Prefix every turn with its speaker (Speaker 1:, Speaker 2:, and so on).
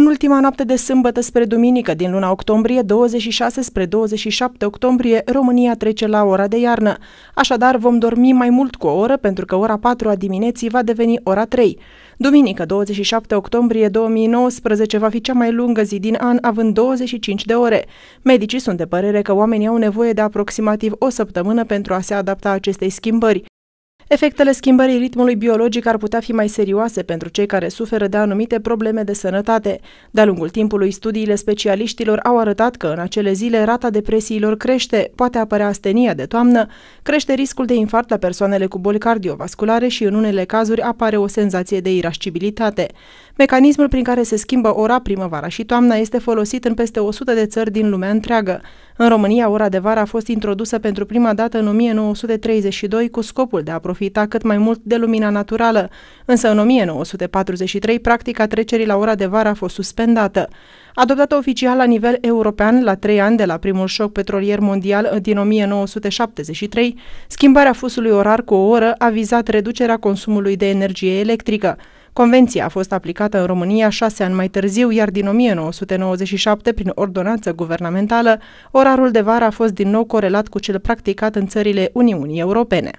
Speaker 1: În ultima noapte de sâmbătă spre duminică din luna octombrie, 26 spre 27 octombrie, România trece la ora de iarnă. Așadar, vom dormi mai mult cu o oră pentru că ora 4 a dimineții va deveni ora 3. Duminică, 27 octombrie 2019, va fi cea mai lungă zi din an, având 25 de ore. Medicii sunt de părere că oamenii au nevoie de aproximativ o săptămână pentru a se adapta acestei schimbări. Efectele schimbării ritmului biologic ar putea fi mai serioase pentru cei care suferă de anumite probleme de sănătate. De-a lungul timpului, studiile specialiștilor au arătat că în acele zile rata depresiilor crește, poate apărea astenia de toamnă, crește riscul de infarct la persoanele cu boli cardiovasculare și în unele cazuri apare o senzație de irascibilitate. Mecanismul prin care se schimbă ora primăvara și toamna este folosit în peste 100 de țări din lumea întreagă. În România, ora de vară a fost introdusă pentru prima dată în 1932 cu scopul de a profita profita cât mai mult de lumina naturală, însă în 1943 practica trecerii la ora de vară a fost suspendată. Adoptată oficial la nivel european la trei ani de la primul șoc petrolier mondial din 1973, schimbarea fusului orar cu o oră a vizat reducerea consumului de energie electrică. Convenția a fost aplicată în România șase ani mai târziu, iar din 1997, prin ordonanță guvernamentală, orarul de vară a fost din nou corelat cu cel practicat în țările Uniunii Europene.